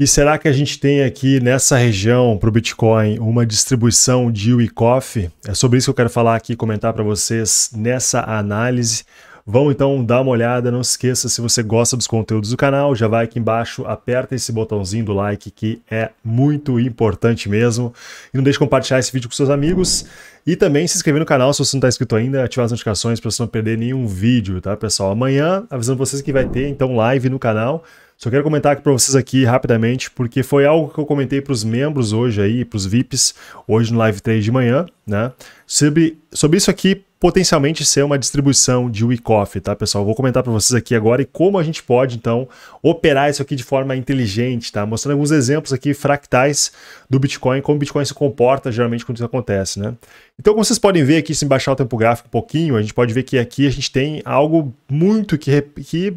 E será que a gente tem aqui nessa região para o Bitcoin uma distribuição de UICOF? É sobre isso que eu quero falar aqui, comentar para vocês nessa análise. Vão então dar uma olhada, não esqueça, se você gosta dos conteúdos do canal, já vai aqui embaixo, aperta esse botãozinho do like que é muito importante mesmo. E não deixe de compartilhar esse vídeo com seus amigos e também se inscrever no canal se você não está inscrito ainda, ativar as notificações para você não perder nenhum vídeo, tá pessoal? Amanhã, avisando vocês que vai ter então live no canal. Só quero comentar aqui para vocês aqui rapidamente, porque foi algo que eu comentei para os membros hoje aí, para os VIPs, hoje no Live 3 de manhã, né? Sobre, sobre isso aqui potencialmente ser uma distribuição de WeCoffee, tá, pessoal? Vou comentar para vocês aqui agora e como a gente pode, então, operar isso aqui de forma inteligente, tá? Mostrando alguns exemplos aqui fractais do Bitcoin, como o Bitcoin se comporta geralmente quando isso acontece, né? Então, como vocês podem ver aqui, se baixar o tempo gráfico um pouquinho, a gente pode ver que aqui a gente tem algo muito que, que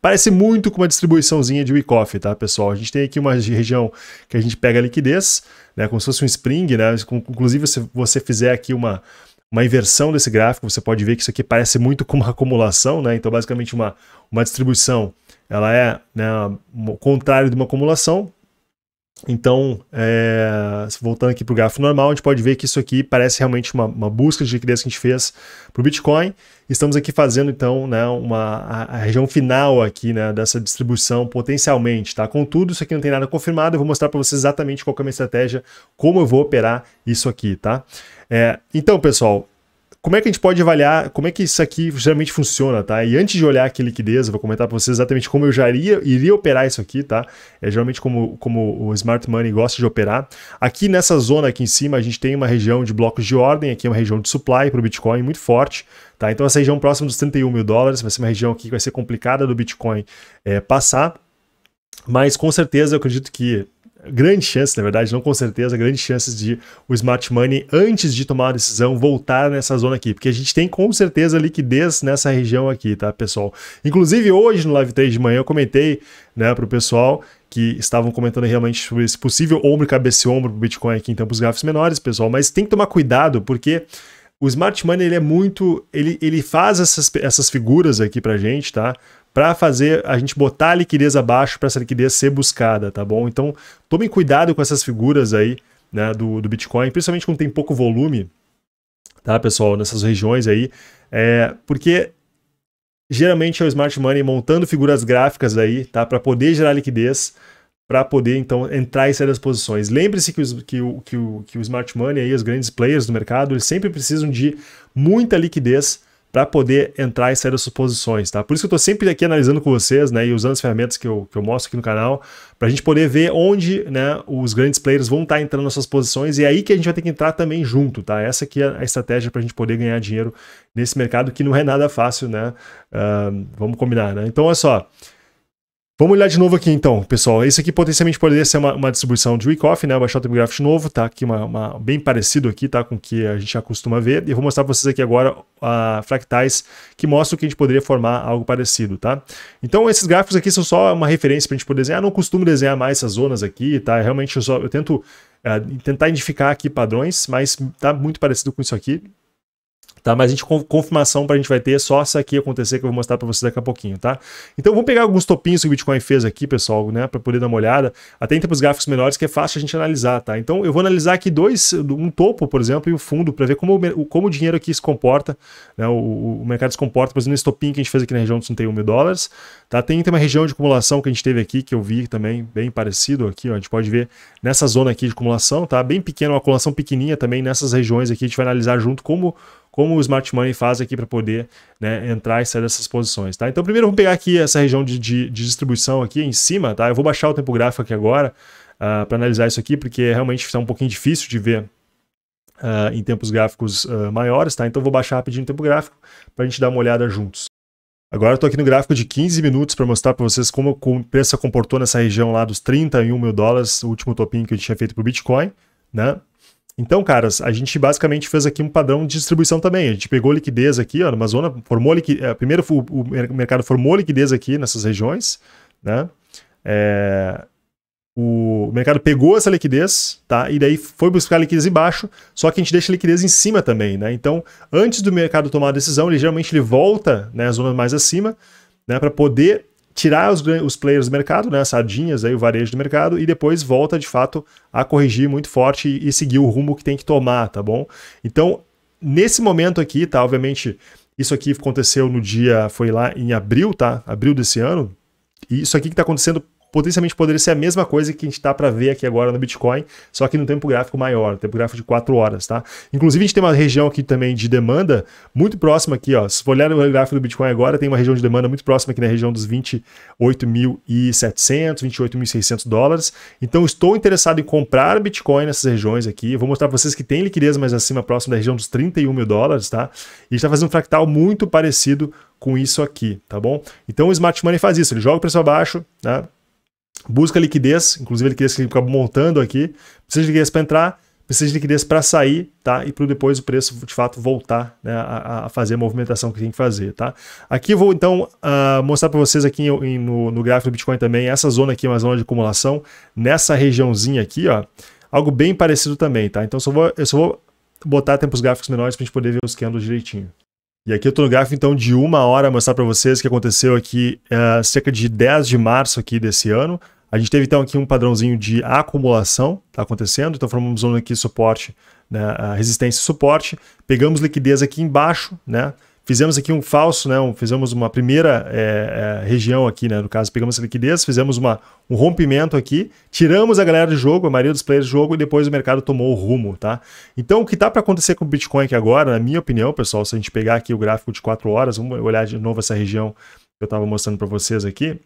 Parece muito com uma distribuiçãozinha de Wyckoff, tá, pessoal? A gente tem aqui uma região que a gente pega a liquidez, né, como se fosse um spring, né? Inclusive, se você fizer aqui uma, uma inversão desse gráfico, você pode ver que isso aqui parece muito com uma acumulação, né? Então, basicamente, uma, uma distribuição, ela é né, o contrário de uma acumulação, então, é, voltando aqui para o gráfico normal, a gente pode ver que isso aqui parece realmente uma, uma busca de liquidez que a gente fez para o Bitcoin. Estamos aqui fazendo, então, né, uma, a, a, região final aqui né, dessa distribuição potencialmente. Tá? Contudo, isso aqui não tem nada confirmado. Eu vou mostrar para vocês exatamente qual é a minha estratégia, como eu vou operar isso aqui. tá? É, então, pessoal, como é que a gente pode avaliar, como é que isso aqui geralmente funciona, tá? E antes de olhar aqui liquidez, eu vou comentar para vocês exatamente como eu já iria, iria operar isso aqui, tá? É geralmente como, como o Smart Money gosta de operar. Aqui nessa zona aqui em cima, a gente tem uma região de blocos de ordem, aqui é uma região de supply para o Bitcoin muito forte, tá? Então essa região próxima dos 31 mil dólares vai ser uma região aqui que vai ser complicada do Bitcoin é, passar, mas com certeza eu acredito que grande chance, na verdade, não com certeza, grandes chances de o smart money, antes de tomar a decisão, voltar nessa zona aqui, porque a gente tem com certeza liquidez nessa região aqui, tá, pessoal? Inclusive, hoje no live trade de manhã eu comentei, né, para o pessoal que estavam comentando realmente sobre esse possível ombro, cabeça e ombro para Bitcoin aqui em tempos gráficos menores, pessoal, mas tem que tomar cuidado, porque o smart money ele é muito ele, ele faz essas, essas figuras aqui pra gente, tá? para fazer a gente botar a liquidez abaixo para essa liquidez ser buscada, tá bom? Então, tomem cuidado com essas figuras aí, né, do, do Bitcoin, principalmente quando tem pouco volume, tá, pessoal, nessas regiões aí, é, porque geralmente é o smart money montando figuras gráficas aí, tá, para poder gerar liquidez, para poder então entrar e sair das posições. Lembre-se que, que, o, que, o, que o smart money aí, os grandes players do mercado, eles sempre precisam de muita liquidez para poder entrar e sair das suposições, tá? Por isso que eu estou sempre aqui analisando com vocês, né, e usando as ferramentas que eu, que eu mostro aqui no canal, para a gente poder ver onde, né, os grandes players vão estar tá entrando nas suas posições e é aí que a gente vai ter que entrar também junto, tá? Essa aqui é a estratégia para a gente poder ganhar dinheiro nesse mercado que não é nada fácil, né? Uh, vamos combinar, né? Então, olha só, Vamos olhar de novo aqui então, pessoal. Esse aqui potencialmente poderia ser uma, uma distribuição de Wyckoff, né? Baixar o time graph novo, tá? Aqui uma, uma, bem parecido aqui, tá? Com o que a gente já costuma ver. E vou mostrar para vocês aqui agora a fractais que mostram que a gente poderia formar algo parecido, tá? Então esses gráficos aqui são só uma referência para a gente poder desenhar. Eu não costumo desenhar mais essas zonas aqui, tá? É, realmente eu, só, eu tento é, tentar identificar aqui padrões, mas tá muito parecido com isso aqui tá? Mas a gente, confirmação para a gente vai ter é só se aqui acontecer, que eu vou mostrar para vocês daqui a pouquinho, tá? Então vamos pegar alguns topinhos que o Bitcoin fez aqui, pessoal, né? Para poder dar uma olhada. Até entre os gráficos menores, que é fácil a gente analisar, tá? Então eu vou analisar aqui dois, um topo, por exemplo, e um fundo, para ver como, como o dinheiro aqui se comporta, né? O, o mercado se comporta, por exemplo, nesse topinho que a gente fez aqui na região dos 31 mil dólares, tá? Tem, tem uma região de acumulação que a gente teve aqui, que eu vi também, bem parecido aqui, ó. A gente pode ver nessa zona aqui de acumulação, tá? Bem pequena, uma acumulação pequenininha também nessas regiões aqui, a gente vai analisar junto como como o Smart Money faz aqui para poder né, entrar e sair dessas posições. Tá? Então, primeiro vamos pegar aqui essa região de, de, de distribuição aqui em cima. Tá? Eu vou baixar o tempo gráfico aqui agora uh, ah, para analisar isso aqui, porque é realmente está um pouquinho difícil de ver uh, em tempos gráficos uh, maiores. Tá? Então, eu vou baixar rapidinho o tempo gráfico para a gente dar uma olhada juntos. Agora eu estou aqui no gráfico de 15 minutos para mostrar para vocês como o preço comportou nessa região lá dos 31 mil dólares, o último topinho que eu tinha feito para o Bitcoin. Né? Então, caras, a gente basicamente fez aqui um padrão de distribuição também. A gente pegou liquidez aqui, ó, numa zona, formou liquidez. É, primeiro o, mercado formou liquidez aqui nessas regiões, né? É, o, mercado pegou essa liquidez, tá? E daí foi buscar liquidez embaixo, só que a gente deixa a liquidez em cima também, né? Então, antes do mercado tomar a decisão, ele geralmente ele volta, né, as zonas mais acima, né, para poder tirar os, os players do mercado, né, as sardinhas, aí, o varejo do mercado, e depois volta de fato a corrigir muito forte e, e seguir o rumo que tem que tomar, tá bom? Então, nesse momento aqui, tá? Obviamente, isso aqui aconteceu no dia, foi lá em abril, tá? Abril desse ano. E isso aqui que está acontecendo potencialmente poderia ser a mesma coisa que a gente está para ver aqui agora no Bitcoin, só que no tempo gráfico maior, no tempo gráfico de 4 horas, tá? Inclusive a gente tem uma região aqui também de demanda muito próxima aqui, ó. Se for olhar no gráfico do Bitcoin agora, tem uma região de demanda muito próxima aqui na região dos 28.700, 28.600 dólares. Então estou interessado em comprar Bitcoin nessas regiões aqui. Vou mostrar para vocês que tem liquidez mais acima, próximo da região dos 31 mil dólares, tá? E está fazendo um fractal muito parecido com isso aqui, tá bom? Então o Smart Money faz isso, ele joga o preço abaixo, né? busca liquidez, inclusive liquidez que ele acaba montando aqui, precisa de liquidez para entrar, precisa de liquidez para sair, tá? E para depois o preço de fato voltar né, a, a, fazer a movimentação que tem que fazer, tá? Aqui eu vou então uh, mostrar para vocês aqui em, em, no, no gráfico do Bitcoin também, essa zona aqui é uma zona de acumulação, nessa regiãozinha aqui, ó, algo bem parecido também, tá? Então só vou, eu só vou botar tempos gráficos menores para a gente poder ver os candles direitinho. E aqui eu estou no gráfico então de uma hora mostrar para vocês o que aconteceu aqui é, cerca de 10 de março aqui desse ano. A gente teve então aqui um padrãozinho de acumulação tá acontecendo, então formamos um aqui suporte, né, resistência e suporte. Pegamos liquidez aqui embaixo, né? fizemos aqui um falso, né? Um, fizemos uma primeira é, é, região aqui, né? No caso, pegamos a liquidez, fizemos uma, um rompimento aqui, tiramos a galera do jogo, a maioria dos players do jogo, e depois o mercado tomou o rumo, tá? Então, o que tá para acontecer com o Bitcoin aqui agora, na minha opinião, pessoal, se a gente pegar aqui o gráfico de 4 horas, vamos olhar de novo essa região que eu estava mostrando para vocês aqui,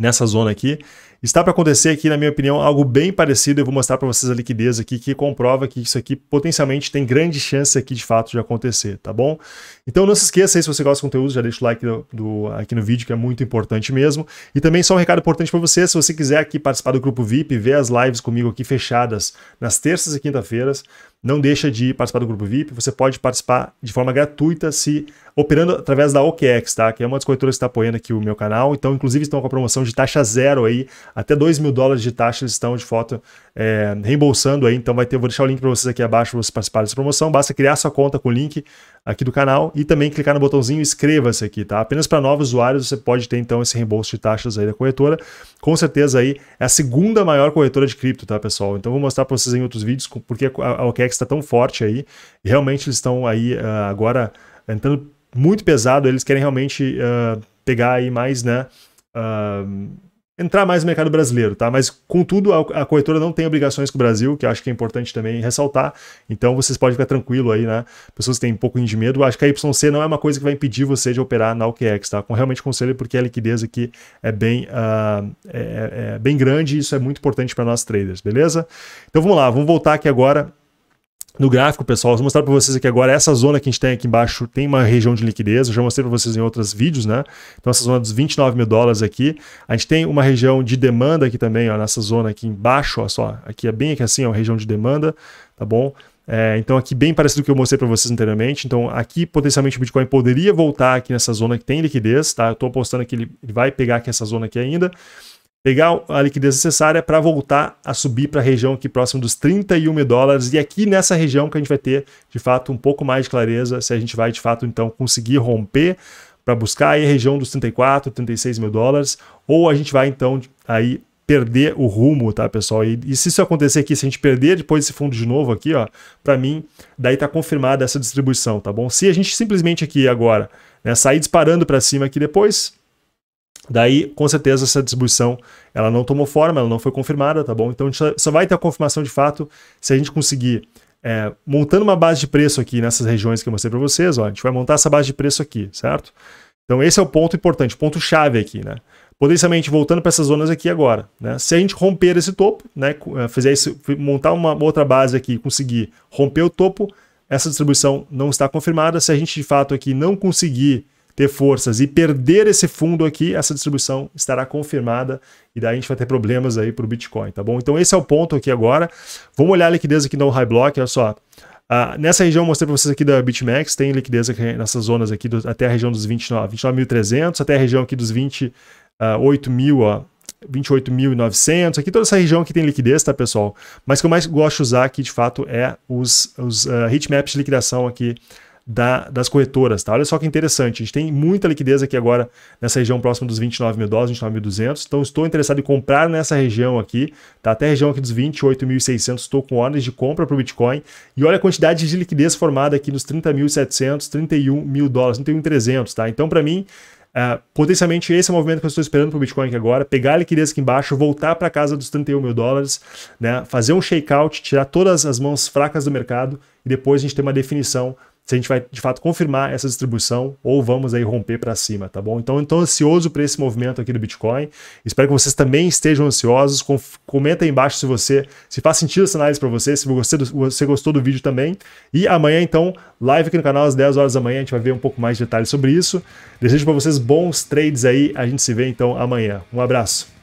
nessa zona aqui. Está para acontecer aqui, na minha opinião, algo bem parecido. Eu vou mostrar para vocês a liquidez aqui que comprova que isso aqui potencialmente tem grande chance aqui de fato de acontecer, tá bom? Então não se esqueça aí, se você gosta do conteúdo, já deixa o like do, do aqui no vídeo, que é muito importante mesmo. E também só um recado importante para você, se você quiser aqui participar do grupo VIP, ver as lives comigo aqui fechadas nas terças e quinta-feiras, não deixa de participar do grupo VIP. Você pode participar de forma gratuita se operando através da OKEx, tá? Que é uma das corretoras que está apoiando aqui o meu canal. Então, inclusive, estão com a promoção de taxa zero aí. Até 2 mil dólares de taxa eles estão de foto é, reembolsando aí. Então vai ter, vou deixar o link para vocês aqui abaixo para vocês participarem dessa promoção. Basta criar sua conta com o link aqui do canal e também clicar no botãozinho inscreva-se aqui, tá? Apenas para novos usuários você pode ter então esse reembolso de taxas aí da corretora. Com certeza aí é a segunda maior corretora de cripto, tá, pessoal? Então vou mostrar para vocês em outros vídeos porque a OKEx está tão forte aí. E realmente eles estão aí uh, agora entrando muito pesado, eles querem realmente uh, pegar aí mais, né? Uh, entrar mais no mercado brasileiro, tá? Mas, contudo, a, a corretora não tem obrigações com o Brasil, que eu acho que é importante também ressaltar. Então, vocês podem ficar tranquilo aí, né? Pessoas que têm um pouco de medo, acho que a YC não é uma coisa que vai impedir você de operar na OKEx, tá? Com realmente conselho, porque a liquidez aqui é bem, uh, é, é bem grande e isso é muito importante para nós traders, beleza? Então, vamos lá, vamos voltar aqui agora no gráfico, pessoal, vou mostrar para vocês aqui agora. Essa zona que a gente tem aqui embaixo tem uma região de liquidez. Eu já mostrei para vocês em outros vídeos, né? Então, essa zona dos 29 mil dólares aqui. A gente tem uma região de demanda aqui também, ó, nessa zona aqui embaixo, ó, só. Aqui é bem aqui assim, ó, região de demanda, tá bom? É, então, aqui bem parecido com o que eu mostrei para vocês anteriormente. Então, aqui potencialmente o Bitcoin poderia voltar aqui nessa zona que tem liquidez, tá? Eu estou apostando que ele vai pegar aqui essa zona aqui ainda pegar a liquidez necessária para voltar a subir para a região aqui próximo dos 31 mil dólares. E aqui nessa região que a gente vai ter, de fato, um pouco mais de clareza se a gente vai, de fato, então conseguir romper para buscar aí a região dos 34, 36 mil dólares, ou a gente vai, então, aí perder o rumo, tá, pessoal? E, e, se isso acontecer aqui, se a gente perder depois esse fundo de novo aqui, ó, para mim, daí tá confirmada essa distribuição, tá bom? Se a gente simplesmente aqui agora, né, sair disparando para cima aqui depois, Daí, com certeza, essa distribuição ela não tomou forma, ela não foi confirmada, tá bom? Então a gente só vai ter a confirmação de fato se a gente conseguir é, montando uma base de preço aqui nessas regiões que eu mostrei para vocês, ó, a gente vai montar essa base de preço aqui, certo? Então esse é o ponto importante, ponto chave aqui, né? Potencialmente voltando para essas zonas aqui agora, né? Se a gente romper esse topo, né, é, fizer isso, montar uma outra base aqui, conseguir romper o topo, essa distribuição não está confirmada. Se a gente de fato aqui não conseguir ter forças e perder esse fundo aqui, essa distribuição estará confirmada e daí a gente vai ter problemas aí para o Bitcoin, tá bom? Então esse é o ponto aqui agora. Vamos olhar a liquidez aqui no High Block, olha só. Ah, nessa região eu mostrei para vocês aqui da BitMEX, tem liquidez aqui nessas zonas aqui, do, até a região dos 29.300, 29 até a região aqui dos 28 ah, mil, 28.900, aqui toda essa região que tem liquidez, tá, pessoal? Mas o que eu mais gosto de usar aqui, de fato, é os, os uh, heatmaps de liquidação aqui da, das corretoras. Tá? Olha só que interessante, a gente tem muita liquidez aqui agora nessa região próxima dos 29 mil dólares, 29.200. Então estou interessado em comprar nessa região aqui, tá? até a região aqui dos 28.600. Estou com ordens de compra para o Bitcoin. E olha a quantidade de liquidez formada aqui nos 30.700, 31 mil dólares, 31.300. Tá? Então, para mim, Uh, potencialmente esse é o movimento que eu estou esperando para o Bitcoin aqui agora, pegar a liquidez aqui embaixo, voltar para casa dos 31 mil dólares, né, fazer um shakeout, tirar todas as mãos fracas do mercado e depois a gente ter uma definição se a gente vai de fato confirmar essa distribuição ou vamos aí romper para cima, tá bom? Então, estou ansioso para esse movimento aqui do Bitcoin. Espero que vocês também estejam ansiosos. Com, comenta aí embaixo se você se faz sentido essa análise para você, se você, você gostou do vídeo também. E amanhã, então, live aqui no canal às 10 horas da manhã, a gente vai ver um pouco mais de detalhes sobre isso. Desejo para vocês bons trades aí. A gente se vê então amanhã. Um abraço.